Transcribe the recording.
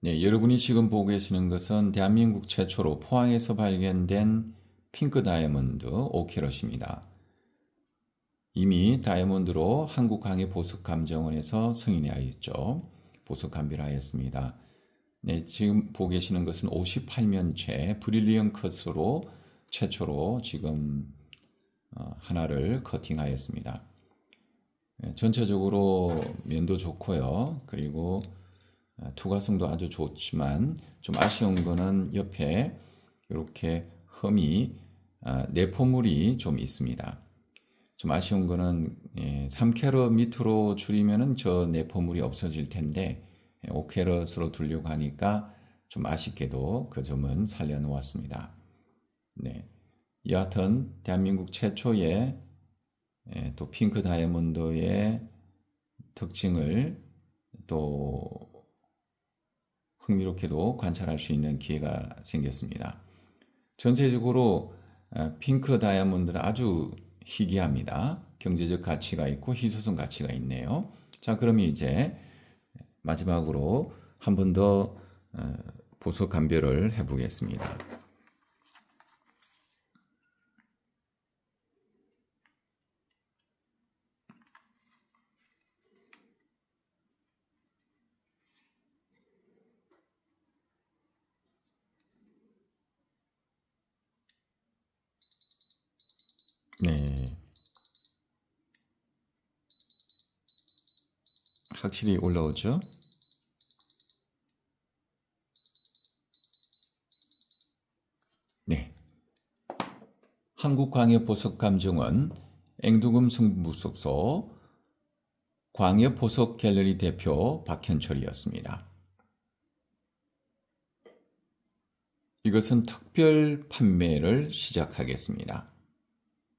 네, 여러분이 지금 보고 계시는 것은 대한민국 최초로 포항에서 발견된 핑크 다이아몬드 오케럿입니다. 이미 다이아몬드로 한국항해 보석감정원에서 승인이 하였죠. 보석감별 하였습니다. 네, 지금 보고 계시는 것은 58면체 브릴리언 컷으로 최초로 지금 어, 하나를 커팅하였습니다. 네, 전체적으로 면도 좋고요. 그리고 아, 두가성도 아주 좋지만 좀 아쉬운 거는 옆에 이렇게 흠이 아, 내포물이 좀 있습니다. 좀 아쉬운 거는 3캐럿 예, 밑으로 줄이면저 내포물이 없어질 텐데 5캐럿으로 예, 두려고 하니까 좀 아쉽게도 그 점은 살려놓았습니다. 네. 여하튼 대한민국 최초의 예, 또 핑크 다이아몬드의 특징을 또 흥미롭게도 관찰할 수 있는 기회가 생겼습니다. 전세적으로 어, 핑크 다이아몬드는 아주 희귀합니다. 경제적 가치가 있고 희소성 가치가 있네요. 자, 그러면 이제 마지막으로 한 번더 어, 보석 감별을 해보겠습니다. 네. 확실히 올라오죠? 네. 한국광역보석감정원 앵두금 승부속소 광역보석갤러리 대표 박현철이었습니다. 이것은 특별 판매를 시작하겠습니다.